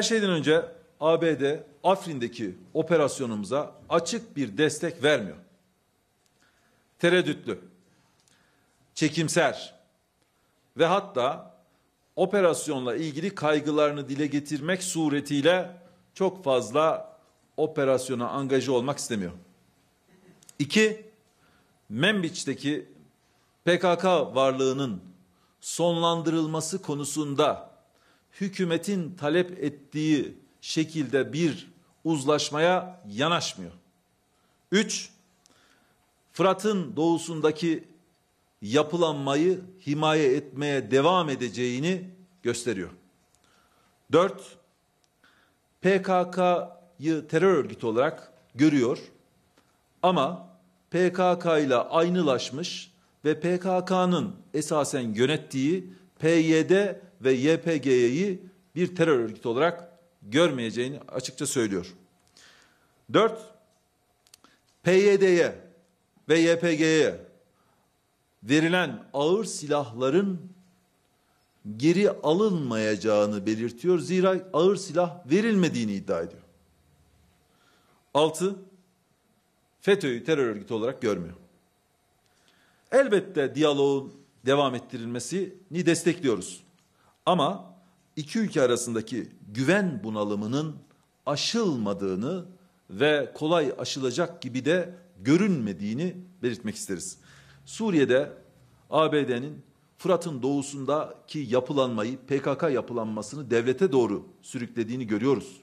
Her şeyden önce ABD Afrin'deki operasyonumuza açık bir destek vermiyor. Tereddütlü, çekimser ve hatta operasyonla ilgili kaygılarını dile getirmek suretiyle çok fazla operasyona angajı olmak istemiyor. İki, Membiç'teki PKK varlığının sonlandırılması konusunda hükümetin talep ettiği şekilde bir uzlaşmaya yanaşmıyor. Üç, Fırat'ın doğusundaki yapılanmayı himaye etmeye devam edeceğini gösteriyor. Dört, PKK'yı terör örgütü olarak görüyor ama PKK ile aynılaşmış ve PKK'nın esasen yönettiği PYD ve YPG'yi bir terör örgütü olarak görmeyeceğini açıkça söylüyor. Dört, PYD'ye ve YPG'ye verilen ağır silahların geri alınmayacağını belirtiyor. Zira ağır silah verilmediğini iddia ediyor. Altı, FETÖ'yü terör örgütü olarak görmüyor. Elbette diyaloğun devam ettirilmesini destekliyoruz. Ama iki ülke arasındaki güven bunalımının aşılmadığını ve kolay aşılacak gibi de görünmediğini belirtmek isteriz. Suriye'de ABD'nin Fırat'ın doğusundaki yapılanmayı PKK yapılanmasını devlete doğru sürüklediğini görüyoruz.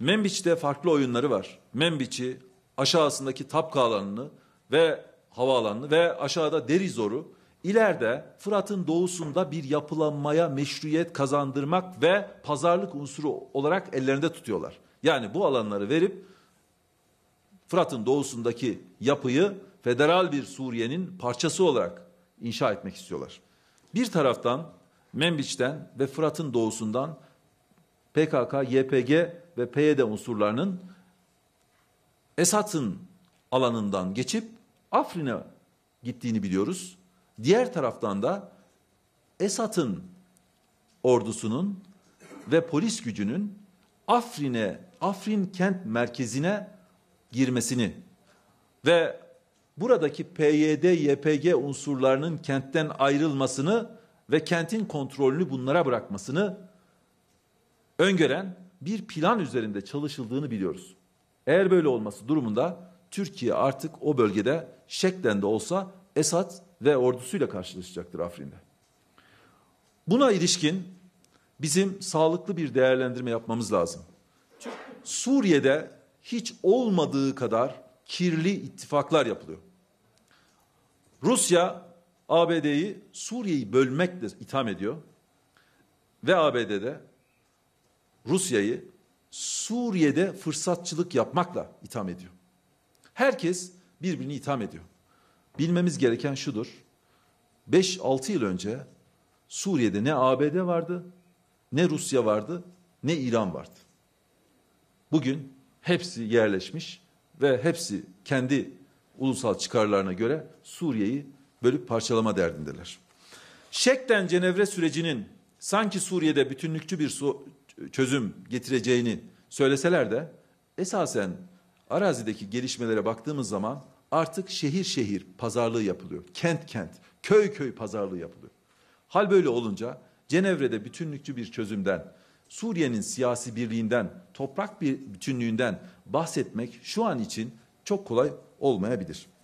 Membiç'te farklı oyunları var. Membiç'i aşağısındaki Tapka alanını ve havaalanını ve aşağıda Derizor'u ileride Fırat'ın doğusunda bir yapılanmaya meşruiyet kazandırmak ve pazarlık unsuru olarak ellerinde tutuyorlar. Yani bu alanları verip Fırat'ın doğusundaki yapıyı federal bir Suriye'nin parçası olarak inşa etmek istiyorlar. Bir taraftan Membiç'ten ve Fırat'ın doğusundan PKK, YPG ve PYD unsurlarının Esad'ın alanından geçip Afrin'e gittiğini biliyoruz. Diğer taraftan da Esad'ın ordusunun ve polis gücünün Afrin'e, Afrin kent merkezine girmesini ve buradaki PYD, YPG unsurlarının kentten ayrılmasını ve kentin kontrolünü bunlara bırakmasını öngören bir plan üzerinde çalışıldığını biliyoruz. Eğer böyle olması durumunda Türkiye artık o bölgede şeklen de olsa Esad ve ordusuyla karşılaşacaktır Afrin'de. Buna ilişkin bizim sağlıklı bir değerlendirme yapmamız lazım. Çünkü Suriye'de hiç olmadığı kadar kirli ittifaklar yapılıyor. Rusya ABD'yi Suriye'yi bölmekle itham ediyor ve ABD'de Rusya'yı Suriye'de fırsatçılık yapmakla itham ediyor. Herkes birbirini itham ediyor. Bilmemiz gereken şudur. 5-6 yıl önce Suriye'de ne ABD vardı, ne Rusya vardı, ne İran vardı. Bugün hepsi yerleşmiş ve hepsi kendi ulusal çıkarlarına göre Suriye'yi bölüp parçalama derdindeler. Şekten Cenevre sürecinin sanki Suriye'de bütünlükçü bir çözüm getireceğini söyleseler de esasen arazideki gelişmelere baktığımız zaman artık şehir şehir pazarlığı yapılıyor. Kent kent, köy köy pazarlığı yapılıyor. Hal böyle olunca Cenevre'de bütünlükçü bir çözümden, Suriye'nin siyasi birliğinden, toprak bir bütünlüğünden bahsetmek şu an için çok kolay olmayabilir.